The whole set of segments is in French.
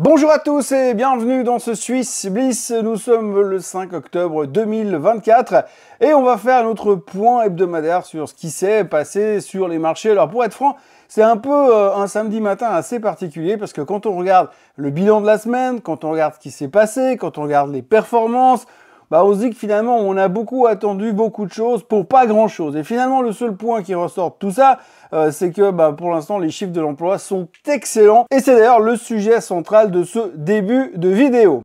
Bonjour à tous et bienvenue dans ce Suisse Bliss. Nous sommes le 5 octobre 2024 et on va faire notre point hebdomadaire sur ce qui s'est passé sur les marchés. Alors pour être franc, c'est un peu euh, un samedi matin assez particulier parce que quand on regarde le bilan de la semaine, quand on regarde ce qui s'est passé, quand on regarde les performances, bah on se dit que finalement on a beaucoup attendu beaucoup de choses pour pas grand chose. Et finalement le seul point qui ressort de tout ça, euh, c'est que bah, pour l'instant les chiffres de l'emploi sont excellents. Et c'est d'ailleurs le sujet central de ce début de vidéo.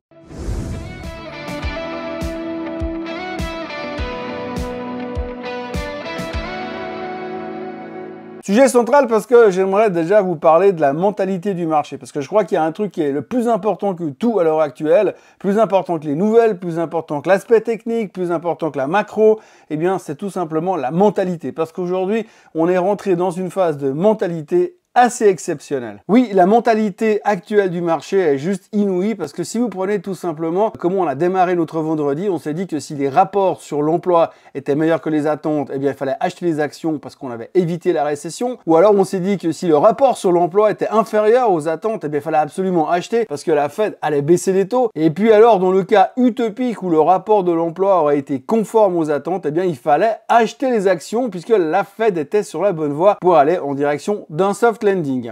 Sujet central parce que j'aimerais déjà vous parler de la mentalité du marché. Parce que je crois qu'il y a un truc qui est le plus important que tout à l'heure actuelle, plus important que les nouvelles, plus important que l'aspect technique, plus important que la macro, eh bien c'est tout simplement la mentalité. Parce qu'aujourd'hui, on est rentré dans une phase de mentalité assez exceptionnel. Oui, la mentalité actuelle du marché est juste inouïe parce que si vous prenez tout simplement comment on a démarré notre vendredi, on s'est dit que si les rapports sur l'emploi étaient meilleurs que les attentes, eh bien il fallait acheter les actions parce qu'on avait évité la récession. Ou alors on s'est dit que si le rapport sur l'emploi était inférieur aux attentes, eh bien il fallait absolument acheter parce que la Fed allait baisser les taux. Et puis alors dans le cas utopique où le rapport de l'emploi aurait été conforme aux attentes, eh bien il fallait acheter les actions puisque la Fed était sur la bonne voie pour aller en direction d'un soft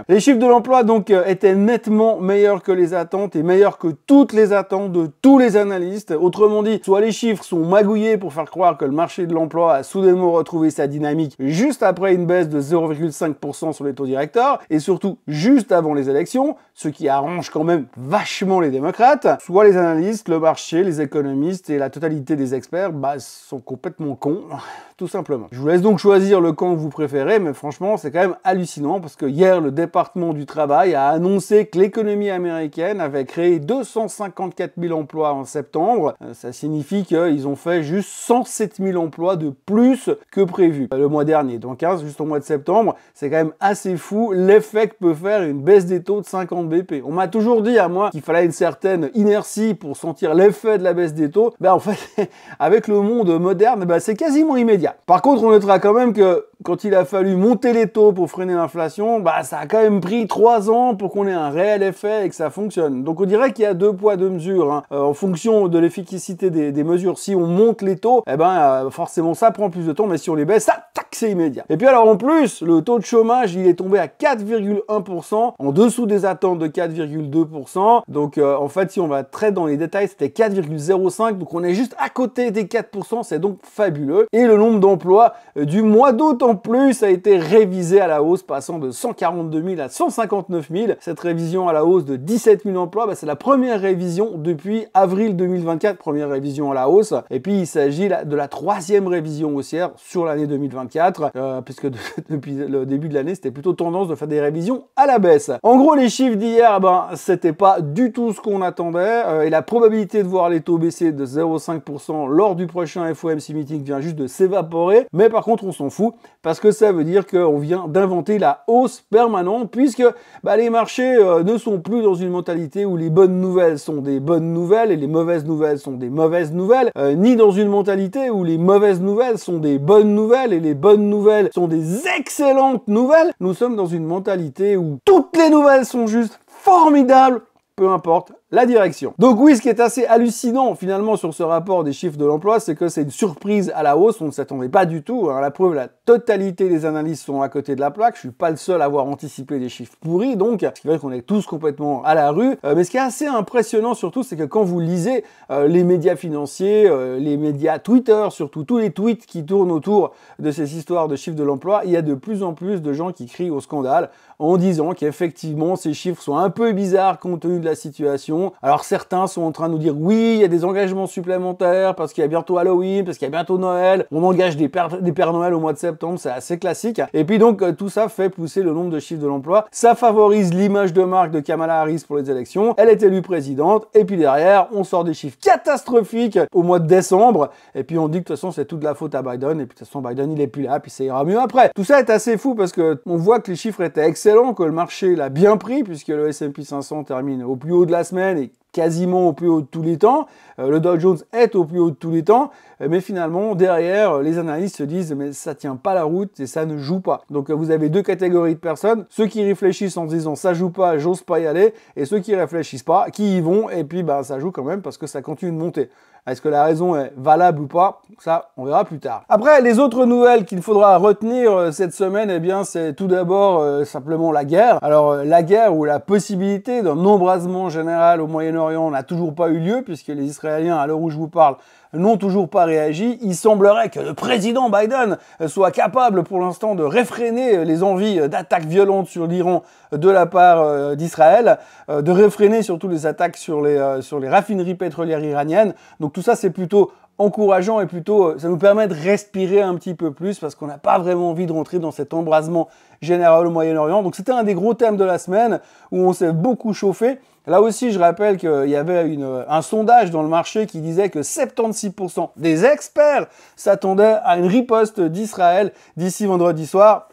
les chiffres de l'emploi donc euh, étaient nettement meilleurs que les attentes et meilleurs que toutes les attentes de tous les analystes. Autrement dit, soit les chiffres sont magouillés pour faire croire que le marché de l'emploi a soudainement retrouvé sa dynamique juste après une baisse de 0,5% sur les taux directeurs et surtout juste avant les élections, ce qui arrange quand même vachement les démocrates, soit les analystes, le marché, les économistes et la totalité des experts bah, sont complètement cons, tout simplement. Je vous laisse donc choisir le camp que vous préférez, mais franchement, c'est quand même hallucinant parce qu'il y le département du travail a annoncé que l'économie américaine avait créé 254 000 emplois en septembre. Euh, ça signifie qu'ils ont fait juste 107 000 emplois de plus que prévu euh, le mois dernier. Donc, hein, juste au mois de septembre, c'est quand même assez fou l'effet que peut faire une baisse des taux de 50 BP. On m'a toujours dit à moi qu'il fallait une certaine inertie pour sentir l'effet de la baisse des taux. Ben, en fait, avec le monde moderne, ben, c'est quasiment immédiat. Par contre, on notera quand même que quand il a fallu monter les taux pour freiner l'inflation, bah, bah, ça a quand même pris trois ans pour qu'on ait un réel effet et que ça fonctionne. Donc on dirait qu'il y a deux poids, deux mesures. Hein. Euh, en fonction de l'efficacité des, mesures, si on monte les taux, eh ben, euh, forcément ça prend plus de temps, mais si on les baisse, ça, tac, c'est immédiat. Et puis alors en plus, le taux de chômage, il est tombé à 4,1%, en dessous des attentes de 4,2%. Donc euh, en fait, si on va très dans les détails, c'était 4,05%, donc on est juste à côté des 4%, c'est donc fabuleux. Et le nombre d'emplois du mois d'août en plus a été révisé à la hausse, passant de 140 42 000 à 159 000. Cette révision à la hausse de 17 000 emplois, bah, c'est la première révision depuis avril 2024, première révision à la hausse. Et puis il s'agit de la troisième révision haussière sur l'année 2024, euh, puisque depuis le début de l'année, c'était plutôt tendance de faire des révisions à la baisse. En gros, les chiffres d'hier, ben, c'était pas du tout ce qu'on attendait, euh, et la probabilité de voir les taux baisser de 0,5% lors du prochain FOMC meeting vient juste de s'évaporer. Mais par contre, on s'en fout, parce que ça veut dire qu'on vient d'inventer la hausse permanent, puisque bah, les marchés euh, ne sont plus dans une mentalité où les bonnes nouvelles sont des bonnes nouvelles et les mauvaises nouvelles sont des mauvaises nouvelles, euh, ni dans une mentalité où les mauvaises nouvelles sont des bonnes nouvelles et les bonnes nouvelles sont des excellentes nouvelles. Nous sommes dans une mentalité où toutes les nouvelles sont juste formidables, peu importe la direction. Donc oui, ce qui est assez hallucinant finalement sur ce rapport des chiffres de l'emploi, c'est que c'est une surprise à la hausse, on ne s'attendait pas du tout. Hein. La preuve, la totalité des analystes sont à côté de la plaque, je suis pas le seul à avoir anticipé des chiffres pourris, donc ce qui qu'on est tous complètement à la rue. Euh, mais ce qui est assez impressionnant surtout, c'est que quand vous lisez euh, les médias financiers, euh, les médias Twitter, surtout tous les tweets qui tournent autour de ces histoires de chiffres de l'emploi, il y a de plus en plus de gens qui crient au scandale en disant qu'effectivement ces chiffres sont un peu bizarres compte tenu de la situation alors certains sont en train de nous dire oui, il y a des engagements supplémentaires parce qu'il y a bientôt Halloween, parce qu'il y a bientôt Noël. On engage des pères, Noël au mois de septembre, c'est assez classique. Et puis donc euh, tout ça fait pousser le nombre de chiffres de l'emploi. Ça favorise l'image de marque de Kamala Harris pour les élections. Elle est élue présidente. Et puis derrière, on sort des chiffres catastrophiques au mois de décembre. Et puis on dit que de toute façon c'est toute la faute à Biden. Et puis de toute façon Biden il est plus là, puis ça ira mieux après. Tout ça est assez fou parce que on voit que les chiffres étaient excellents, que le marché l'a bien pris puisque le S&P 500 termine au plus haut de la semaine et quasiment au plus haut de tous les temps. Euh, le Dow Jones est au plus haut de tous les temps, euh, mais finalement, derrière, euh, les analystes se disent mais ça tient pas la route et ça ne joue pas. Donc vous avez deux catégories de personnes, ceux qui réfléchissent en se disant ça joue pas, j'ose pas y aller, et ceux qui réfléchissent pas, qui y vont, et puis bah, ça joue quand même parce que ça continue de monter. Est-ce que la raison est valable ou pas Ça, on verra plus tard. Après, les autres nouvelles qu'il faudra retenir cette semaine, eh bien, c'est tout d'abord simplement la guerre. Alors, la guerre ou la possibilité d'un embrasement général au Moyen-Orient n'a toujours pas eu lieu, puisque les Israéliens, à l'heure où je vous parle, n'ont toujours pas réagi. Il semblerait que le président Biden soit capable pour l'instant de réfréner les envies d'attaques violentes sur l'Iran de la part euh, d'Israël, euh, de réfréner surtout les attaques sur les, euh, sur les raffineries pétrolières iraniennes. Donc tout ça, c'est plutôt encourageant et plutôt ça nous permet de respirer un petit peu plus parce qu'on n'a pas vraiment envie de rentrer dans cet embrasement général au Moyen-Orient. Donc c'était un des gros thèmes de la semaine où on s'est beaucoup chauffé. Là aussi, je rappelle qu'il y avait un sondage dans le marché qui disait que 76% des experts s'attendaient à une riposte d'Israël d'ici vendredi soir.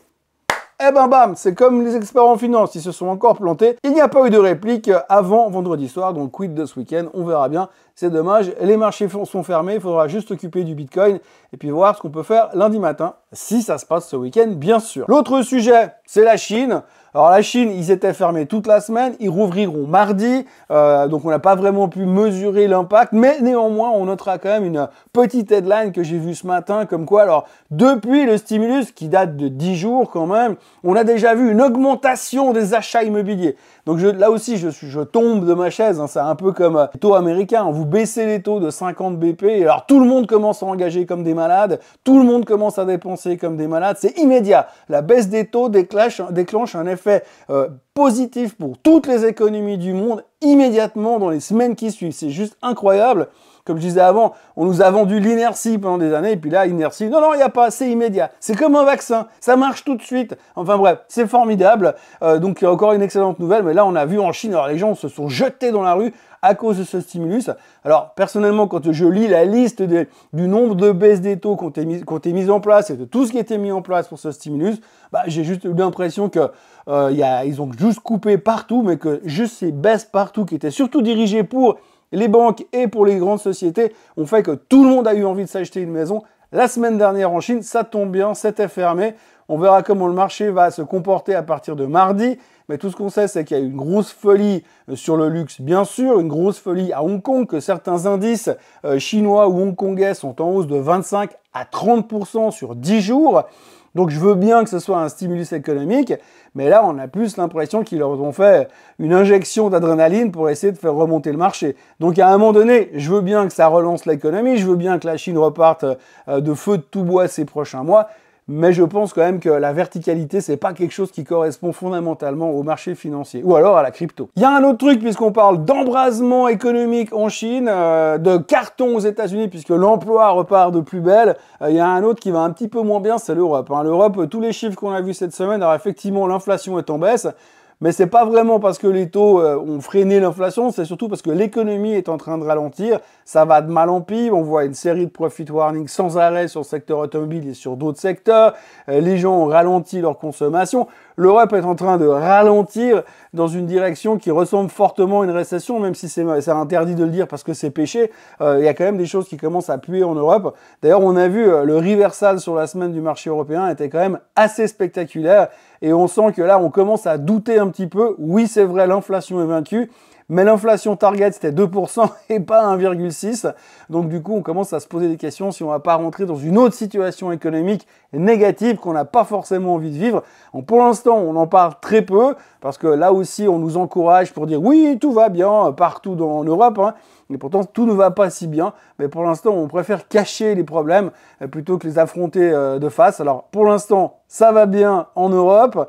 Eh ben bam, c'est comme les experts en finance, ils se sont encore plantés. Il n'y a pas eu de réplique avant vendredi soir, donc quid de ce week-end, on verra bien. C'est dommage, les marchés sont fermés, il faudra juste occuper du Bitcoin et puis voir ce qu'on peut faire lundi matin, si ça se passe ce week-end, bien sûr. L'autre sujet, c'est la Chine. Alors la Chine, ils étaient fermés toute la semaine, ils rouvriront mardi, euh, donc on n'a pas vraiment pu mesurer l'impact, mais néanmoins on notera quand même une petite headline que j'ai vue ce matin, comme quoi alors depuis le stimulus qui date de 10 jours quand même, on a déjà vu une augmentation des achats immobiliers. Donc là aussi, je, tombe de ma chaise. Hein. c'est un peu comme euh, les taux américains. Hein. vous baissez les taux de 50 BP, et alors tout le monde commence à engager comme des malades, tout le monde commence à dépenser comme des malades. C'est immédiat. La baisse des taux hein, déclenche, un effet euh, positif pour toutes les économies du monde immédiatement dans les semaines qui suivent. C'est juste incroyable. Comme je disais avant, on nous a vendu l'inertie pendant des années, et puis là, inertie, non, non, il n'y a pas, c'est immédiat. C'est comme un vaccin, ça marche tout de suite. Enfin bref, c'est formidable. Euh, donc, il y a encore une excellente nouvelle, mais là, on a vu en Chine, alors les gens se sont jetés dans la rue à cause de ce stimulus. Alors, personnellement, quand je lis la liste du nombre de baisses des taux qui ont été mises en place et de tout ce qui a été mis en place pour ce stimulus, bah, j'ai juste eu l'impression que euh, ils ont juste coupé partout, mais que juste ces baisses partout qui étaient surtout dirigées pour les banques et pour les grandes sociétés ont fait que tout le monde a eu envie de s'acheter une maison. La semaine dernière en Chine, ça tombe bien, c'était fermé. On verra comment le marché va se comporter à partir de mardi. Mais tout ce qu'on sait, c'est qu'il y a une grosse folie euh, sur le luxe, bien sûr, une grosse folie à Hong Kong, que certains indices euh, chinois ou hongkongais sont en hausse de 25 à 30% sur 10 jours. Donc je veux bien que ce soit un stimulus économique, mais là on a plus l'impression qu'ils leur ont fait une injection d'adrénaline pour essayer de faire remonter le marché. Donc à un moment donné, je veux bien que ça relance l'économie, je veux bien que la Chine reparte euh, de feu de tout bois ces prochains mois, mais je pense quand même que la verticalité, n'est pas quelque chose qui correspond fondamentalement au marché financier ou alors à la crypto. Il y a un autre truc puisqu'on parle d'embrasement économique en Chine, euh, de carton aux États-Unis puisque l'emploi repart de plus belle. Euh, il y a un autre qui va un petit peu moins bien, c'est l'Europe. Hein. L'Europe, tous les chiffres qu'on a vus cette semaine, alors effectivement, l'inflation est en baisse. Mais c'est pas vraiment parce que les taux euh, ont freiné l'inflation, c'est surtout parce que l'économie est en train de ralentir. Ça va de mal en pire. On voit une série de profit warnings sans arrêt sur le secteur automobile et sur d'autres secteurs. Euh, les gens ont ralenti leur consommation. L'Europe est en train de ralentir dans une direction qui ressemble fortement à une récession, même si c'est interdit de le dire parce que c'est péché. Euh, il y a quand même des choses qui commencent à puer en Europe. D'ailleurs, on a vu le reversal sur la semaine du marché européen était quand même assez spectaculaire. Et on sent que là, on commence à douter un petit peu. Oui, c'est vrai, l'inflation est vaincue, mais l'inflation target c'était 2% et pas 1,6. Donc du coup, on commence à se poser des questions si on va pas rentrer dans une autre situation économique négative qu'on n'a pas forcément envie de vivre. pour l'instant, on en parle très peu parce que là aussi, on nous encourage pour dire oui, tout va bien euh, partout dans, en Europe. Mais hein. Et pourtant, tout ne va pas si bien. Mais pour l'instant, on préfère cacher les problèmes euh, plutôt que les affronter euh, de face. Alors, pour l'instant, ça va bien en Europe.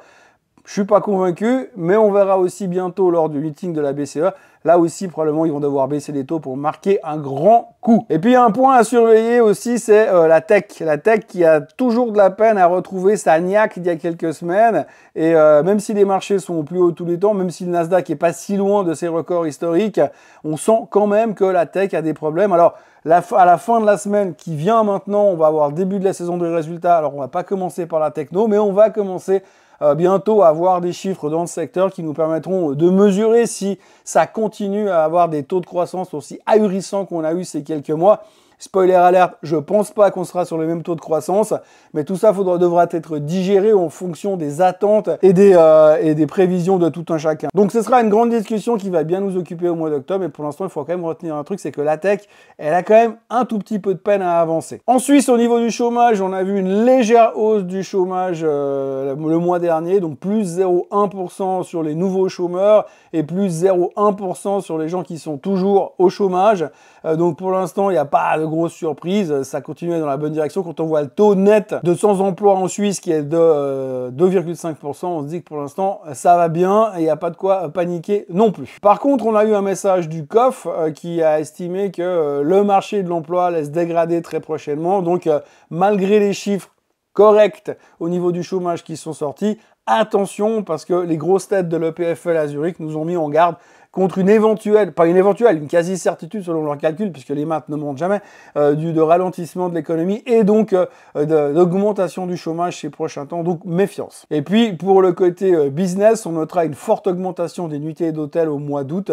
Je suis pas convaincu, mais on verra aussi bientôt lors du meeting de la BCE. Là aussi, probablement, ils vont devoir baisser les taux pour marquer un grand coup. Et puis, un point à surveiller aussi, c'est euh, la tech. La tech qui a toujours de la peine à retrouver sa niaque d'il y a quelques semaines. Et euh, même si les marchés sont au plus haut tous les temps, même si le Nasdaq est pas si loin de ses records historiques, on sent quand même que la tech a des problèmes. Alors, à la fin de la semaine qui vient maintenant, on va avoir début de la saison des résultats. Alors, on va pas commencer par la techno, mais on va commencer euh, bientôt avoir des chiffres dans le secteur qui nous permettront de mesurer si ça continue à avoir des taux de croissance aussi ahurissants qu'on a eu ces quelques mois. Spoiler alert, je pense pas qu'on sera sur le même taux de croissance, mais tout ça faudra, devra être digéré en fonction des attentes et des, euh, et des prévisions de tout un chacun. Donc ce sera une grande discussion qui va bien nous occuper au mois d'octobre, et pour l'instant il faut quand même retenir un truc, c'est que la tech, elle a quand même un tout petit peu de peine à avancer. En Suisse, au niveau du chômage, on a vu une légère hausse du chômage euh, le mois dernier, donc plus 0,1% sur les nouveaux chômeurs et plus 0,1% sur les gens qui sont toujours au chômage. Euh, donc pour l'instant, il n'y a pas de grosse surprise. Ça continuait dans la bonne direction. Quand on voit le taux net de sans emploi en Suisse qui est de 2,5%, euh, on se dit que pour l'instant, ça va bien et il n'y a pas de quoi paniquer non plus. Par contre, on a eu un message du COF euh, qui a estimé que euh, le marché de l'emploi laisse dégrader très prochainement. Donc, malgré les chiffres corrects au niveau du chômage qui sont sortis, attention parce que les grosses têtes de l'EPFL à Zurich nous ont mis en garde contre une éventuelle, pas une éventuelle, une quasi-certitude selon leurs calculs, puisque les maths ne montent jamais, euh, du, de ralentissement de l'économie et donc euh, euh, d'augmentation du chômage ces prochains temps, donc méfiance. Et puis pour le côté business, on notera une forte augmentation des nuitées d'hôtel au mois d'août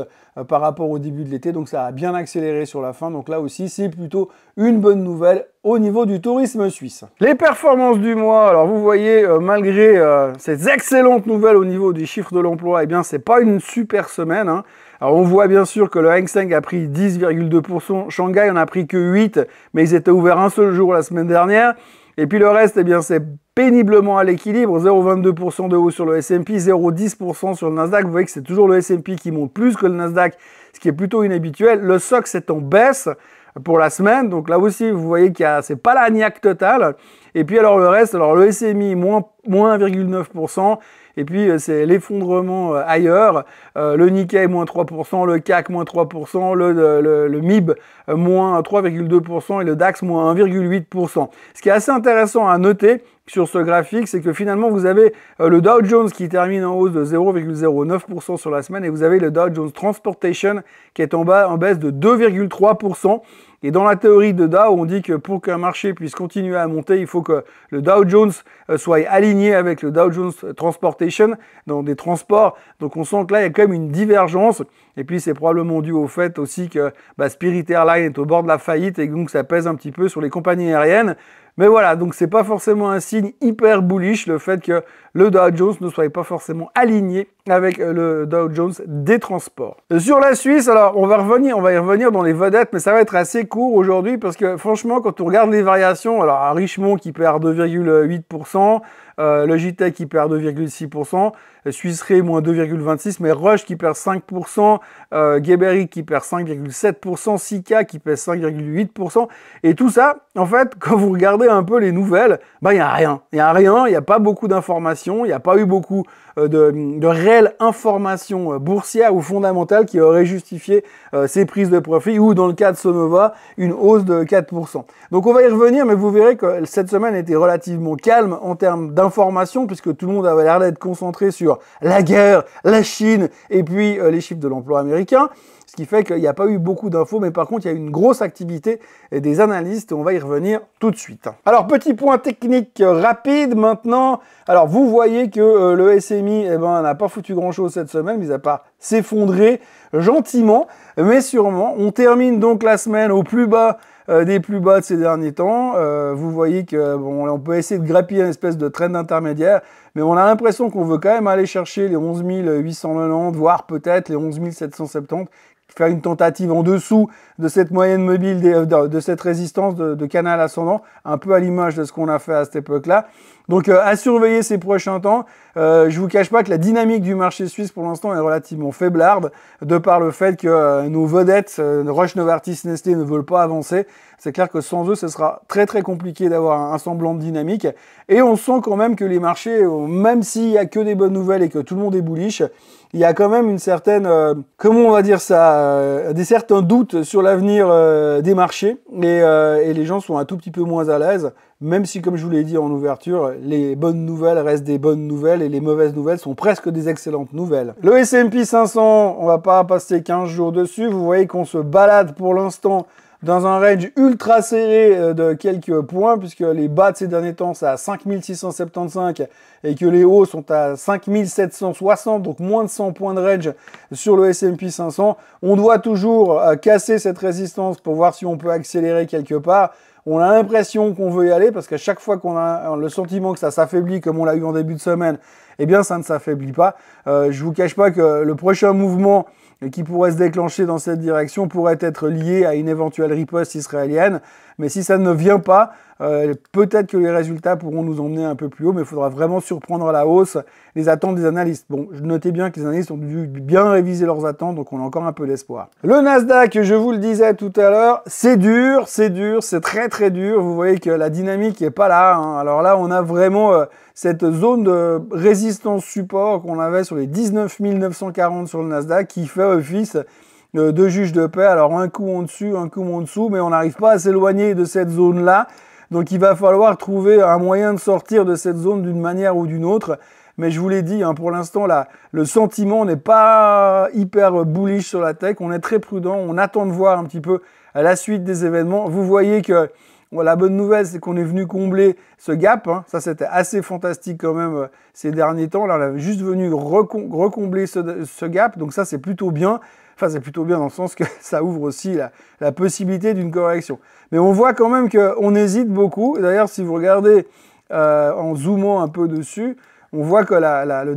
par rapport au début de l'été, donc ça a bien accéléré sur la fin, donc là aussi c'est plutôt une bonne nouvelle au niveau du tourisme suisse. Les performances du mois, alors vous voyez, euh, malgré euh, ces excellentes nouvelles au niveau du chiffre de l'emploi, eh bien c'est pas une super semaine. Hein. Alors on voit bien sûr que le Hang Seng a pris 10,2%, Shanghai en a pris que 8, mais ils étaient ouverts un seul jour la semaine dernière. Et puis le reste, eh bien c'est péniblement à l'équilibre, 0,22% de haut sur le S&P, 0,10% sur le Nasdaq. Vous voyez que c'est toujours le S&P qui monte plus que le Nasdaq, ce qui est plutôt inhabituel. Le SOC, est en baisse, pour la semaine. Donc là aussi, vous voyez qu'il a, c'est pas la niaque totale. Et puis alors le reste, alors le SMI moins, 1,9%. Et puis euh, c'est l'effondrement euh, ailleurs. Euh, le Nikkei moins 3%, le CAC moins 3%, le MIB moins 3,2% et le DAX moins 1,8%. Ce qui est assez intéressant à noter, sur ce graphique, c'est que finalement vous avez euh, le Dow Jones qui termine en hausse de 0,09% sur la semaine et vous avez le Dow Jones Transportation qui est en, bas, en baisse de 2,3%. Et dans la théorie de Dow, on dit que pour qu'un marché puisse continuer à monter, il faut que le Dow Jones euh, soit aligné avec le Dow Jones Transportation dans des transports. Donc on sent que là, il y a quand même une divergence. Et puis c'est probablement dû au fait aussi que bah, Spirit Airlines est au bord de la faillite et donc ça pèse un petit peu sur les compagnies aériennes. Mais voilà, donc c'est pas forcément un signe hyper bullish le fait que le Dow Jones ne soit pas forcément aligné avec euh, le Dow Jones des transports. Sur la Suisse, alors on va revenir, on va y revenir dans les vedettes, mais ça va être assez court aujourd'hui parce que franchement, quand on regarde les variations, alors à Richemont qui perd 2,8%, euh, Logitech qui perd 2,6%, Suisse moins 2,26%, mais Rush qui perd 5%, euh, Geberic qui perd 5,7%, Sika qui perd 5,8%, et tout ça en fait, quand vous regardez un peu les nouvelles, il bah, n'y a rien. Il n'y a rien, il n'y a pas beaucoup d'informations, il n'y a pas eu beaucoup euh, de, réelles informations euh, boursières ou fondamentales qui auraient justifié euh, ces prises de profit ou, dans le cas de Sonova, une hausse de 4%. Donc on va y revenir, mais vous verrez que cette semaine était relativement calme en termes d'informations puisque tout le monde avait l'air d'être concentré sur la guerre, la Chine et puis les chiffres de l'emploi américain ce qui fait qu'il n'y a pas eu beaucoup d'infos, mais par contre, il y a eu une grosse activité des analystes, on va y revenir tout de suite. Alors, petit point technique rapide maintenant. Alors, vous voyez que euh, le SMI, eh ben, n'a pas foutu grand-chose cette semaine, mis à part s'effondrer gentiment, mais sûrement. On termine donc la semaine au plus bas euh, des plus bas de ces derniers temps. Euh, vous voyez que on peut essayer de grappiller une espèce de traîne intermédiaire, mais on a l'impression qu'on veut quand même aller chercher les 11 890, voire peut-être les 11 770 faire une tentative en dessous de cette moyenne mobile, euh, de, cette résistance de, canal ascendant, un peu à l'image de ce qu'on a fait à cette époque-là. Donc euh, à surveiller ces prochains temps. Je euh, je vous cache pas que la dynamique du marché suisse pour l'instant est relativement faiblarde, de par le fait que nos vedettes, Roche, Novartis, Nestlé, ne veulent pas avancer. C'est clair que sans eux, ce sera très très compliqué d'avoir un, un, semblant de dynamique. Et on sent quand même que les marchés, même s'il n'y a que des bonnes nouvelles et que tout le monde est bullish, il y a quand même une certaine, euh, comment on va dire ça, euh, des certains doutes sur l'avenir euh, des marchés et, les gens sont un tout petit peu moins à l'aise, même si, comme je vous l'ai dit en ouverture, les bonnes nouvelles restent des bonnes nouvelles et les mauvaises nouvelles sont presque des excellentes nouvelles. Le S&P 500, on va pas passer 15 jours dessus, vous voyez qu'on se balade pour l'instant dans un range ultra serré euh, de quelques points, puisque les bas de ces derniers temps, c'est à 5675 et que les hauts sont à 5760, donc moins de 100 points de range sur le S&P 500. On doit toujours euh, casser cette résistance pour voir si on peut accélérer quelque part. On a l'impression qu'on veut y aller parce qu'à chaque fois qu'on a euh, le sentiment que ça s'affaiblit, comme on l'a eu en début de semaine, eh bien ça ne s'affaiblit pas. je ne vous cache pas que le prochain mouvement et qui pourrait se déclencher dans cette direction pourrait être lié à une éventuelle riposte israélienne. Mais si ça ne vient pas, euh, peut-être que les résultats pourront nous emmener un peu plus haut, mais il faudra vraiment surprendre à la hausse les attentes des analystes. Bon, je notais bien que les analystes ont dû bien réviser leurs attentes, donc on a encore un peu d'espoir. Le Nasdaq, je vous le disais tout à l'heure, c'est dur, c'est dur, c'est très très dur. Vous voyez que la dynamique n'est pas là. Hein. Alors là, on a vraiment euh, cette zone de résistance support qu'on avait sur les 19 940 sur le Nasdaq qui fait office deux juges de paix. Alors un coup en dessus, un coup en dessous, mais on n'arrive pas à s'éloigner de cette zone-là. Donc il va falloir trouver un moyen de sortir de cette zone d'une manière ou d'une autre. Mais je vous l'ai dit, hein, pour l'instant, le sentiment n'est pas hyper bullish sur la tech. On est très prudent, on attend de voir un petit peu la suite des événements. Vous voyez que la bonne nouvelle, c'est qu'on est venu combler ce gap. Hein. Ça, c'était assez fantastique quand même euh, ces derniers temps. Là, on est juste venu recombler ce gap. Donc ça, c'est plutôt bien. Enfin, c'est plutôt bien dans le sens que ça ouvre aussi la, possibilité d'une correction. Mais on voit quand même qu'on hésite beaucoup. D'ailleurs, si vous regardez euh, en zoomant un peu dessus, on voit que la euh,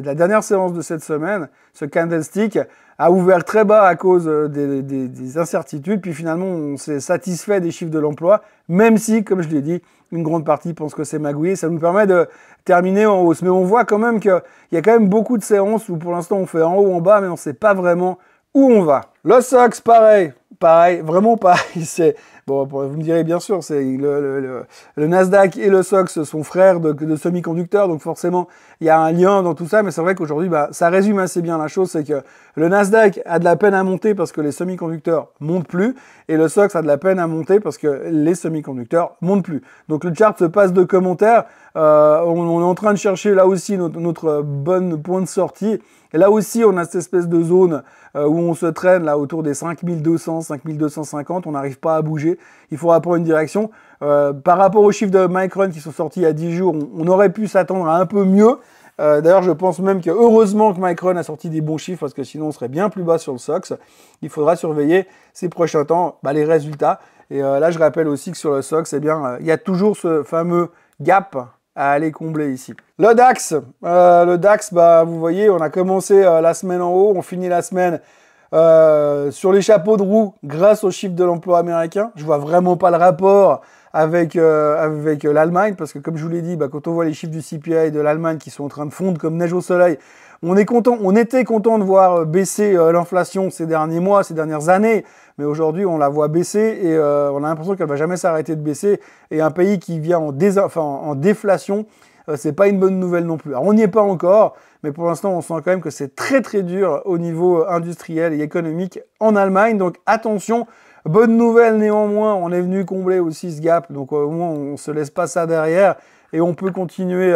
dernière séance de cette semaine, ce candlestick, a ouvert très bas à cause euh, des, incertitudes, puis finalement on s'est satisfait des chiffres de l'emploi, même si, comme je l'ai dit, une grande partie pense que c'est magouillé. Ça nous permet de terminer en hausse. Mais on voit quand même qu'il y a quand même beaucoup de séances où pour l'instant on fait en haut, en bas, mais on ne sait pas vraiment où on va. Le SOX, pareil, pareil, vraiment pareil. C'est vous me direz bien sûr, c'est le, Nasdaq et le SOX sont frères de, semi-conducteurs, donc forcément il y a un lien dans tout ça, mais c'est vrai qu'aujourd'hui bah, ça résume assez bien la chose, c'est que le Nasdaq a de la peine à monter parce que les semi-conducteurs montent plus, et le SOX a de la peine à monter parce que les semi-conducteurs montent plus. Donc le chart se passe de commentaires. Euh, on, est en train de chercher là aussi notre, euh, bonne point de sortie. Et là aussi, on a cette espèce de zone euh, où on se traîne là autour des 5200, 5250. On n'arrive pas à bouger. Il faudra prendre une direction. par rapport aux chiffres de Micron qui sont sortis il y a 10 jours, on, aurait pu s'attendre à un peu mieux. D'ailleurs, je pense même que heureusement que Micron a sorti des bons chiffres parce que sinon on serait bien plus bas sur le SOX. Il faudra surveiller ces prochains temps bah, les résultats. Et là, je rappelle aussi que sur le SOX, eh bien, il y a toujours ce fameux gap à aller combler ici. Le DAX, euh, le DAX, bah, vous voyez, on a commencé euh, la semaine en haut, on finit la semaine euh, sur les chapeaux de roue grâce au chiffre de l'emploi américain. Je vois vraiment pas le rapport avec, avec l'Allemagne, parce que comme je vous l'ai dit, bah, quand on voit les chiffres du CPI de l'Allemagne qui sont en train de fondre comme neige au soleil, on est content, on était content de voir euh, baisser euh, l'inflation ces derniers mois, ces dernières années, mais aujourd'hui on la voit baisser et euh, on a l'impression qu'elle va jamais s'arrêter de baisser. Et un pays qui vient en, déflation, ce n'est pas une bonne nouvelle non plus. Alors on n'y est pas encore, mais pour l'instant on sent quand même que c'est très très dur au niveau industriel et économique en Allemagne. Donc attention. Bonne nouvelle néanmoins, on est venu combler aussi ce gap, donc au moins on se laisse pas ça derrière et on peut continuer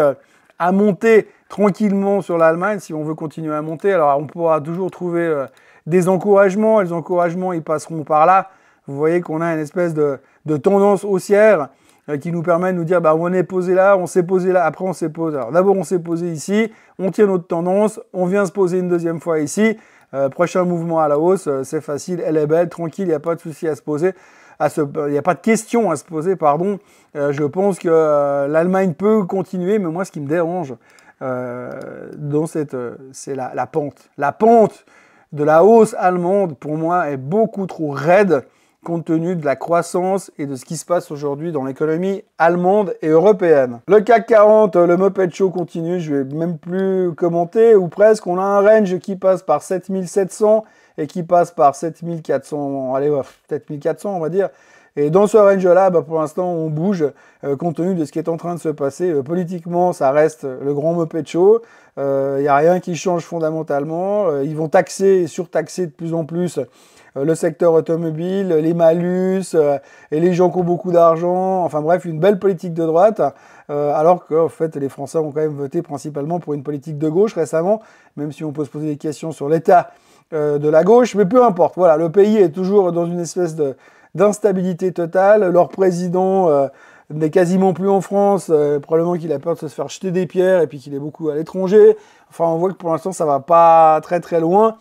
à monter tranquillement sur l'Allemagne si on veut continuer à monter. Alors on pourra toujours trouver euh, des encouragements, et les encouragements ils passeront par là. Vous voyez qu'on a une espèce de, tendance haussière euh, qui nous permet de nous dire bah, on est posé là, on s'est posé là, après on s'est posé. Alors d'abord on s'est posé ici, on tient notre tendance, on vient se poser une deuxième fois ici. Euh, prochain mouvement à la hausse, c'est facile, elle est belle, tranquille, il n'y a pas de souci à se poser il n'y a pas de question à se poser, pardon. Euh, je pense que euh, l'Allemagne peut continuer, mais moi, ce qui me dérange euh, dans cette, c'est la, pente. La pente de la hausse allemande, pour moi, est beaucoup trop raide compte tenu de la croissance et de ce qui se passe aujourd'hui dans l'économie allemande et européenne. Le CAC 40, le Moped Show continue, je ne vais même plus commenter, ou presque, on a un range qui passe par 7700 et qui passe par 7400, allez, peut-être 7400 on va dire. Et dans ce range-là, bah, pour l'instant, on bouge euh, compte tenu de ce qui est en train de se passer. Euh, politiquement, ça reste le grand mopé de Il n'y a rien qui change fondamentalement. Euh, ils vont taxer et surtaxer de plus en plus le secteur automobile, les malus et les gens qui ont beaucoup d'argent. Enfin bref, une belle politique de droite. alors qu'en fait les Français ont quand même voté principalement pour une politique de gauche récemment, même si on peut se poser des questions sur l'état euh, de la gauche, mais peu importe. Voilà, le pays est toujours dans une espèce d'instabilité totale. Leur président euh, n'est quasiment plus en France, euh, probablement qu'il a peur de se faire jeter des pierres et puis qu'il est beaucoup à l'étranger. Enfin, on voit que pour l'instant, ça va pas très très loin.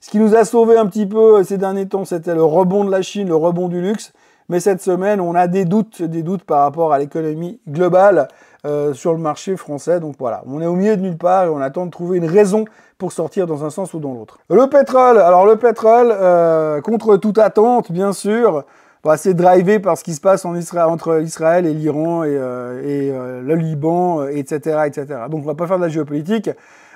Ce qui nous a sauvé un petit peu ces derniers temps, c'était le rebond de la Chine, le rebond du luxe. Mais cette semaine, on a des doutes, des doutes par rapport à l'économie globale. Euh, sur le marché français. Donc voilà, on est au milieu de nulle part et on attend de trouver une raison pour sortir dans un sens ou dans l'autre. Le pétrole, alors le pétrole, euh, contre toute attente bien sûr, bah, c'est drivé par ce qui se passe entre Israël et l'Iran et, euh, le Liban, etc., etc. Donc on va pas faire de la géopolitique.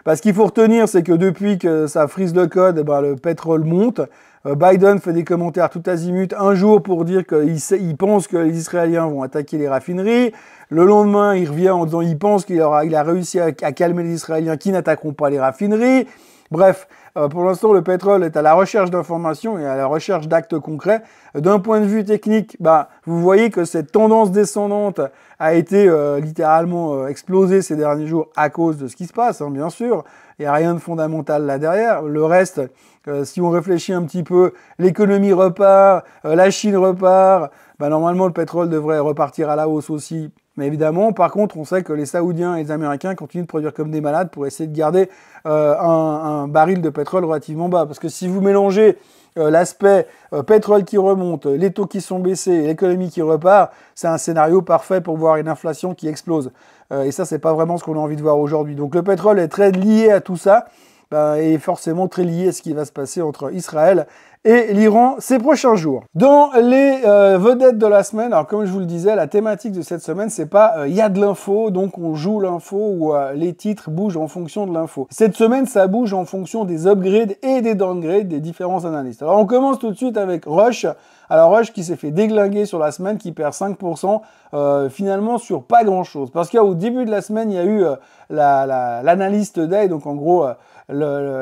parce bah, qu'il faut retenir, c'est que depuis que ça frise le code, bah, le pétrole monte. Euh, Biden fait des commentaires tout azimut un jour pour dire qu'il pense que les Israéliens vont attaquer les raffineries. Le lendemain, il revient en disant il pense qu'il a réussi à calmer les Israéliens qui n'attaqueront pas les raffineries. Bref, euh, pour l'instant, le pétrole est à la recherche d'informations et à la recherche d'actes concrets. D'un point de vue technique, bah, vous voyez que cette tendance descendante a été euh, littéralement euh, explosée ces derniers jours à cause de ce qui se passe, hein, bien sûr. Il n'y a rien de fondamental là derrière. Le reste, si on réfléchit un petit peu, l'économie repart, la Chine repart, bah, normalement le pétrole devrait repartir à la hausse aussi mais évidemment, par contre, on sait que les Saoudiens et les Américains continuent de produire comme des malades pour essayer de garder euh, un, baril de pétrole relativement bas. Parce que si vous mélangez euh, l'aspect euh, pétrole qui remonte, les taux qui sont baissés l'économie qui repart, c'est un scénario parfait pour voir une inflation qui explose. et ça, n'est pas vraiment ce qu'on a envie de voir aujourd'hui. Donc le pétrole est très lié à tout ça. Ben est forcément très lié à ce qui va se passer entre Israël et l'Iran ces prochains jours. Dans les euh, vedettes de la semaine, alors comme je vous le disais, la thématique de cette semaine, c'est pas euh, il y a de l'info, donc on joue l'info ou euh, les titres bougent en fonction de l'info. Cette semaine, ça bouge en fonction des upgrades et des downgrades des différents analystes. Alors on commence tout de suite avec Rush. Alors Rush qui s'est fait déglinguer sur la semaine, qui perd 5% euh, finalement sur pas grand-chose. Parce qu'au début de la semaine, il y a eu euh, l'analyste la, day, donc en gros euh,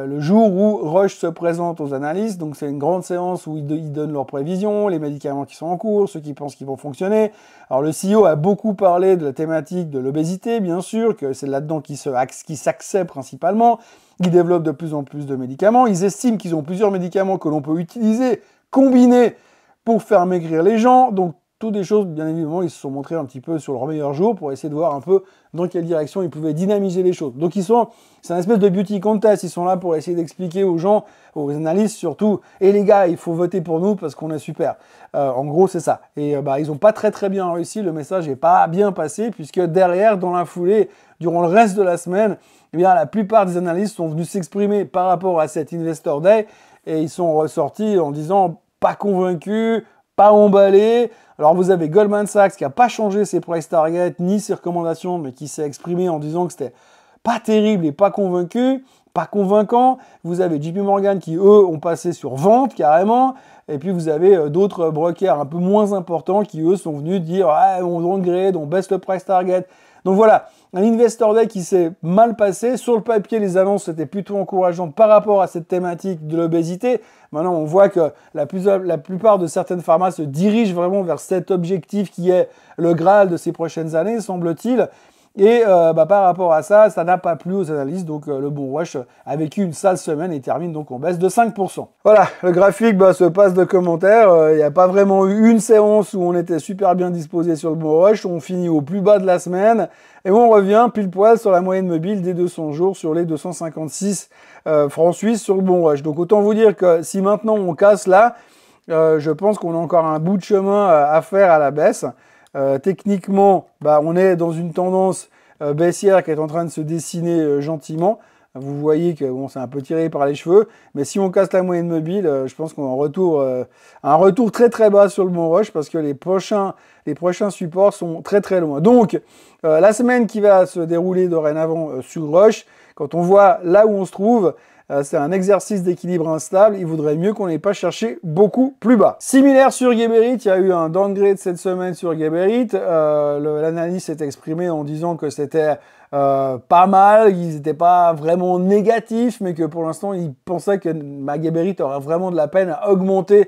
le, jour où Rush se présente aux analystes. Donc c'est une grande séance où ils, donnent leurs prévisions, les médicaments qui sont en cours, ceux qui pensent qu'ils vont fonctionner. Alors le CEO a beaucoup parlé de la thématique de l'obésité, bien sûr, que c'est là-dedans qui s'accède principalement. Ils développent de plus en plus de médicaments. Ils estiment qu'ils ont plusieurs médicaments que l'on peut utiliser, combiner pour faire maigrir les gens. Donc, toutes des choses, bien évidemment, ils se sont montrés un petit peu sur leur meilleur jour pour essayer de voir un peu dans quelle direction ils pouvaient dynamiser les choses. Donc, ils sont, c'est une espèce de beauty contest. Ils sont là pour essayer d'expliquer aux gens, aux analystes surtout, et eh, les gars, il faut voter pour nous parce qu'on est super. Euh, en gros, c'est ça. Et euh, bah, ils n'ont pas très très bien réussi. Le message n'est pas bien passé puisque derrière, dans la foulée, durant le reste de la semaine, eh bien, la plupart des analystes sont venus s'exprimer par rapport à cet Investor Day et ils sont ressortis en disant pas convaincu, pas emballé. Alors vous avez Goldman Sachs qui n'a pas changé ses price targets ni ses recommandations, mais qui s'est exprimé en disant que c'était pas terrible et pas convaincu, pas convaincant. Vous avez JP Morgan qui, eux, ont passé sur vente carrément. Et puis vous avez euh, d'autres brokers un peu moins importants qui, eux, sont venus dire on downgrade, on baisse le price target. Donc voilà, un Investor Day qui s'est mal passé. Sur le papier, les annonces étaient plutôt encourageantes par rapport à cette thématique de l'obésité. Maintenant, on voit que la, plupart de certaines pharmacies se dirigent vraiment vers cet objectif qui est le Graal de ces prochaines années, semble-t-il. Et euh, bah, par rapport à ça, ça n'a pas plu aux analystes, donc euh, le bon rush a vécu une sale semaine et termine donc en baisse de 5%. Voilà, le graphique bah, se passe de commentaires, euh, il n'y a pas vraiment eu une séance où on était super bien disposé sur le bon rush, on finit au plus bas de la semaine, et on revient pile poil sur la moyenne mobile des 200 jours sur les 256 francs suisses sur le bon rush. Donc autant vous dire que si maintenant on casse là, je pense qu'on a encore un bout de chemin à faire à la baisse. Euh, techniquement, bah, on est dans une tendance euh, baissière qui est en train de se dessiner euh, gentiment. Vous voyez que bon, c'est un peu tiré par les cheveux, mais si on casse la moyenne mobile, je pense qu'on a un retour très très bas sur le Mont rush parce que les prochains, les prochains supports sont très très loin. Donc la semaine qui va se dérouler dorénavant sur rush, quand on voit là où on se trouve, euh, c'est un exercice d'équilibre instable. Il voudrait mieux qu'on n'ait pas cherché beaucoup plus bas. Similaire sur Geberit, il y a eu un downgrade cette semaine sur Geberit. Euh, l'analyse s'est exprimée en disant que c'était euh, pas mal, ils n'étaient pas vraiment négatifs, mais que pour l'instant, ils pensaient que Magaberit aurait vraiment de la peine à augmenter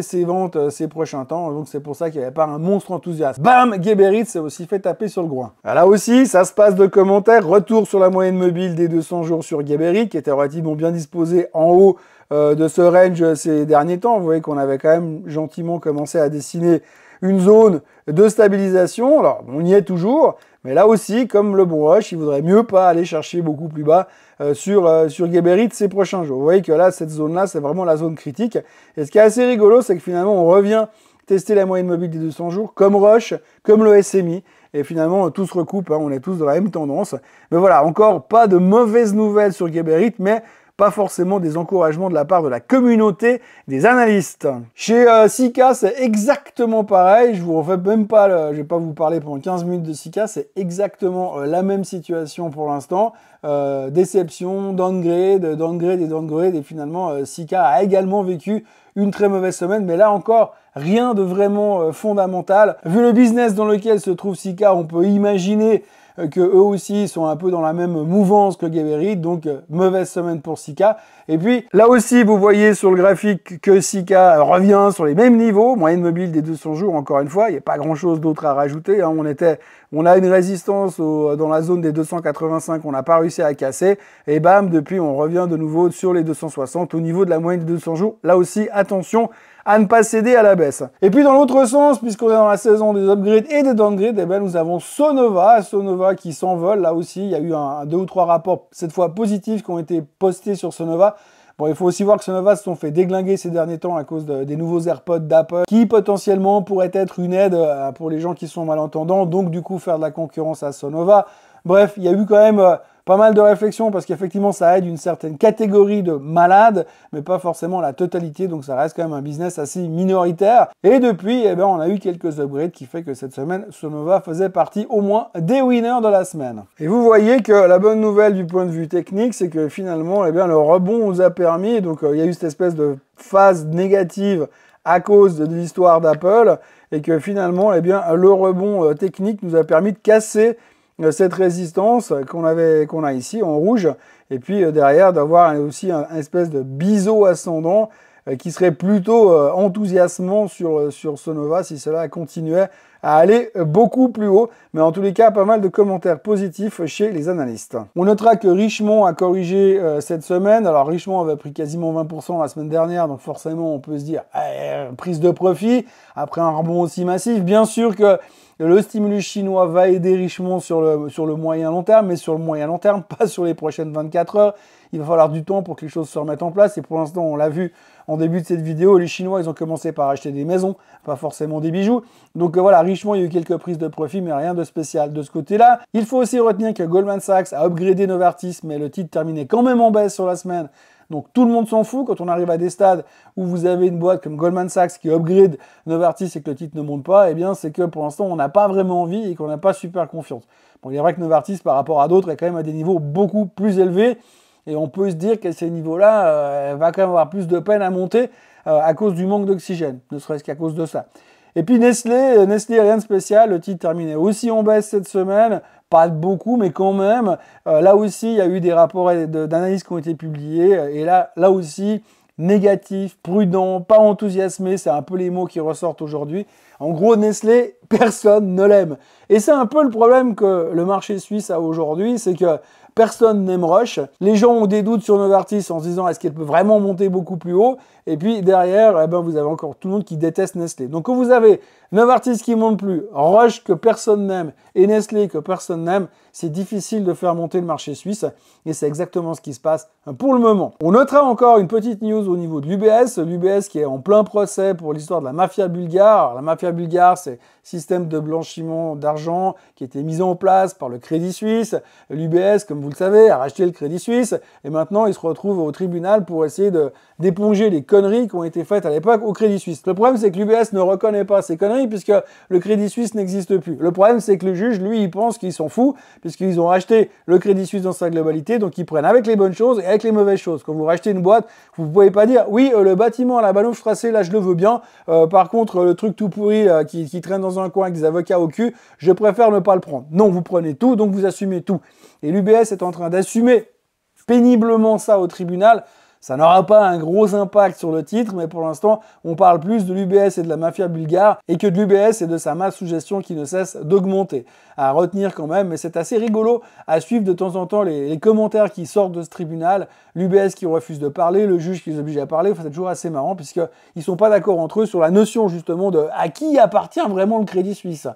ses ventes euh, ces prochains temps. Donc c'est pour ça qu'il n'y avait pas un monstre enthousiaste. Bam Geberit s'est aussi fait taper sur le groin. Là aussi, ça se passe de commentaires. Retour sur la moyenne mobile des 200 jours sur Geberit, qui était relativement bien disposé en haut euh, de ce range ces derniers temps. Vous voyez qu'on avait quand même gentiment commencé à dessiner une zone de stabilisation. Alors, on y est toujours, mais là aussi, comme le bon rush, il voudrait mieux pas aller chercher beaucoup plus bas euh, sur, euh, sur Geberit ces prochains jours. Vous voyez que là, cette zone-là, c'est vraiment la zone critique. Et ce qui est assez rigolo, c'est que finalement, on revient tester la moyenne mobile des 200 jours, comme Rush, comme le SMI. Et finalement, tout se recoupe, hein. on est tous dans la même tendance. Mais voilà, encore pas de mauvaises nouvelles sur Geberit, mais pas forcément des encouragements de la part de la communauté des analystes. Chez euh, Sika, c'est exactement pareil, je vous refais même pas, le... je vais pas vous parler pendant 15 minutes de Sika, c'est exactement euh, la même situation pour l'instant. Euh, déception, downgrade, downgrade et downgrade, et finalement Sika a également vécu une très mauvaise semaine, mais là encore, rien de vraiment fondamental. Vu le business dans lequel se trouve Sika, on peut imaginer euh, que eux aussi sont un peu dans la même mouvance que Geberit, donc euh, mauvaise semaine pour Sika. Et puis là aussi, vous voyez sur le graphique que Sika revient sur les mêmes niveaux, moyenne mobile des 200 jours, encore une fois, il n'y a pas grand-chose d'autre à rajouter. Hein. On, était, on a une résistance dans la zone des 285, on n'a pas réussi à casser, et bam, depuis on revient de nouveau sur les 260 au niveau de la moyenne des 200 jours. Là aussi, attention, à ne pas céder à la baisse. Et puis dans l'autre sens, puisqu'on est dans la saison des upgrades et des downgrades, eh ben, nous avons Sonova, Sonova qui s'envole. Là aussi, il y a eu un, deux ou trois rapports, cette fois positifs, qui ont été postés sur Sonova. Bon, il faut aussi voir que Sonova se sont fait déglinguer ces derniers temps à cause des nouveaux AirPods d'Apple, qui potentiellement pourraient être une aide euh, pour les gens qui sont malentendants, donc du coup faire de la concurrence à Sonova. Bref, il y a eu quand même euh, pas mal de réflexion parce qu'effectivement ça aide une certaine catégorie de malades, mais pas forcément la totalité, donc ça reste quand même un business assez minoritaire. Et depuis, eh ben, on a eu quelques upgrades qui fait que cette semaine, Sonova faisait partie au moins des winners de la semaine. Et vous voyez que la bonne nouvelle du point de vue technique, c'est que finalement, eh ben, le rebond nous a permis, donc euh, il y a eu cette espèce de phase négative à cause de l'histoire d'Apple et que finalement, eh bien, le rebond euh, technique nous a permis de casser euh, cette résistance qu'on avait qu'on a ici en rouge et puis euh, derrière d'avoir aussi un, espèce de biseau ascendant euh, qui serait plutôt enthousiasmant sur, sur si cela continuait à aller beaucoup plus haut. Mais en tous les cas, pas mal de commentaires positifs chez les analystes. On notera que Richemont a corrigé euh, cette semaine. Alors Richemont avait pris quasiment 20% la semaine dernière, donc forcément on peut se dire eh, prise de profit après un rebond aussi massif. Bien sûr que le stimulus chinois va aider Richemont sur le, sur le moyen long terme, mais sur le moyen long terme, pas sur les prochaines 24 heures. Il va falloir du temps pour que les choses se remettent en place. Et pour l'instant, on l'a vu, en début de cette vidéo, les Chinois, ils ont commencé par acheter des maisons, pas forcément des bijoux. Donc euh, voilà, richement, il y a eu quelques prises de profit, mais rien de spécial de ce côté-là. Il faut aussi retenir que Goldman Sachs a upgradé Novartis, mais le titre terminait quand même en baisse sur la semaine. Donc tout le monde s'en fout quand on arrive à des stades où vous avez une boîte comme Goldman Sachs qui upgrade Novartis et que le titre ne monte pas, eh bien c'est que pour l'instant on n'a pas vraiment envie et qu'on n'a pas super confiance. Bon, il est vrai que Novartis par rapport à d'autres est quand même à des niveaux beaucoup plus élevés. Et on peut se dire qu'à ces niveaux-là, euh, elle va quand même avoir plus de peine à monter euh, à cause du manque d'oxygène, ne serait-ce qu'à cause de ça. Et puis Nestlé, euh, Nestlé, rien de spécial, le titre terminé aussi on baisse cette semaine, pas beaucoup, mais quand même. là aussi, il y a eu des rapports d'analyse qui ont été publiés, et là, là aussi, négatif, prudent, pas enthousiasmé, c'est un peu les mots qui ressortent aujourd'hui. En gros, Nestlé, personne ne l'aime. Et c'est un peu le problème que le marché suisse a aujourd'hui, c'est que personne n'aime Rush. Les gens ont des doutes sur Novartis en se disant est-ce qu'elle peut vraiment monter beaucoup plus haut et puis derrière, eh ben, vous avez encore tout le monde qui déteste Nestlé. Donc quand vous avez 9 artistes qui montent plus, Roche que personne n'aime et Nestlé que personne n'aime, c'est difficile de faire monter le marché suisse. Et c'est exactement ce qui se passe pour le moment. On notera encore une petite news au niveau de l'UBS. L'UBS qui est en plein procès pour l'histoire de la mafia bulgare. la mafia bulgare, c'est système de blanchiment d'argent qui été mis en place par le Crédit Suisse. L'UBS, comme vous le savez, a racheté le Crédit Suisse. Et maintenant, il se retrouve au tribunal pour essayer de d'éponger les conneries qui ont été faites à l'époque au Crédit Suisse. Le problème, c'est que l'UBS ne reconnaît pas ces conneries puisque le Crédit Suisse n'existe plus. Le problème, c'est que le juge, lui, il pense qu'ils sont fous puisqu'ils ont acheté le Crédit Suisse dans sa globalité, donc ils prennent avec les bonnes choses et avec les mauvaises choses. Quand vous rachetez une boîte, vous ne pouvez pas dire oui, euh, le bâtiment à la balouche tracée, là, je le veux bien. Euh, par contre, le truc tout pourri euh, qui, qui, traîne dans un coin avec des avocats au cul, je préfère ne pas le prendre. Non, vous prenez tout, donc vous assumez tout. Et l'UBS est en train d'assumer péniblement ça au tribunal ça n'aura pas un gros impact sur le titre, mais pour l'instant, on parle plus de l'UBS et de la mafia bulgare et que de l'UBS et de sa masse suggestion qui ne cesse d'augmenter. À retenir quand même, mais c'est assez rigolo à suivre de temps en temps les, commentaires qui sortent de ce tribunal. L'UBS qui refuse de parler, le juge qui les oblige à parler. c'est toujours assez marrant puisqu'ils ne sont pas d'accord entre eux sur la notion justement de à qui appartient vraiment le crédit suisse.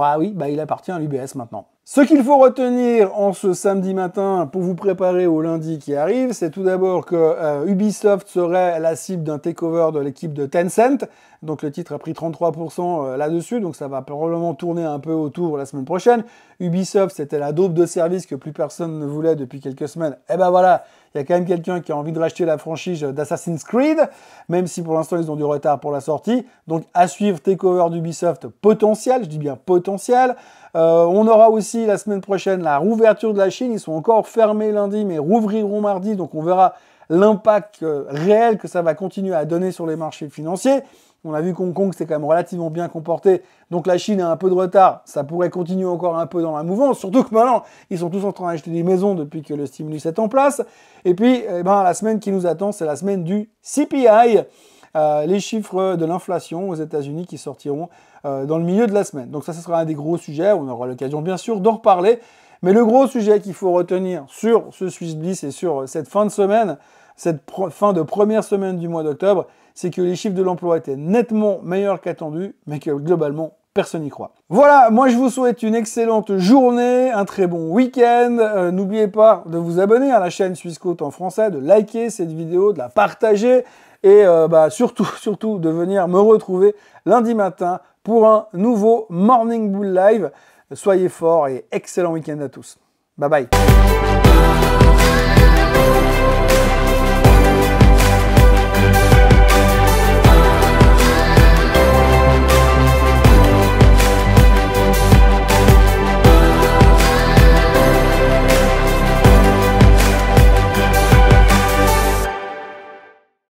Ah oui, bah il appartient à l'UBS maintenant. Ce qu'il faut retenir en ce samedi matin pour vous préparer au lundi qui arrive, c'est tout d'abord que euh, Ubisoft serait la cible d'un takeover de l'équipe de Tencent. Donc le titre a pris 33% euh, là-dessus, donc ça va probablement tourner un peu autour la semaine prochaine. Ubisoft, c'était la daube de service que plus personne ne voulait depuis quelques semaines. Et eh ben voilà, il y a quand même quelqu'un qui a envie de racheter la franchise d'Assassin's Creed, même si pour l'instant ils ont du retard pour la sortie. Donc à suivre Takeover d'Ubisoft potentiel, je dis bien potentiel. Euh, on aura aussi la semaine prochaine la rouverture de la Chine. Ils sont encore fermés lundi, mais rouvriront mardi. Donc on verra l'impact euh, réel que ça va continuer à donner sur les marchés financiers. On a vu Hong Kong s'est quand même relativement bien comporté. Donc la Chine a un peu de retard. Ça pourrait continuer encore un peu dans la mouvance. Surtout que maintenant, ils sont tous en train d'acheter des maisons depuis que le stimulus est en place. Et puis, eh ben, la semaine qui nous attend, c'est la semaine du CPI. Euh, les chiffres de l'inflation aux États-Unis qui sortiront euh, dans le milieu de la semaine. Donc ça, ce sera un des gros sujets. On aura l'occasion, bien sûr, d'en reparler. Mais le gros sujet qu'il faut retenir sur ce Swiss Bliss et sur cette fin de semaine, cette fin de première semaine du mois d'octobre, c'est que les chiffres de l'emploi étaient nettement meilleurs qu'attendus, mais que globalement, personne n'y croit. Voilà, moi je vous souhaite une excellente journée, un très bon week-end. Euh, n'oubliez pas de vous abonner à la chaîne Suisse en français, de liker cette vidéo, de la partager et euh, bah, surtout, surtout de venir me retrouver lundi matin pour un nouveau Morning Bull Live. Soyez forts et excellent week-end à tous. Bye bye.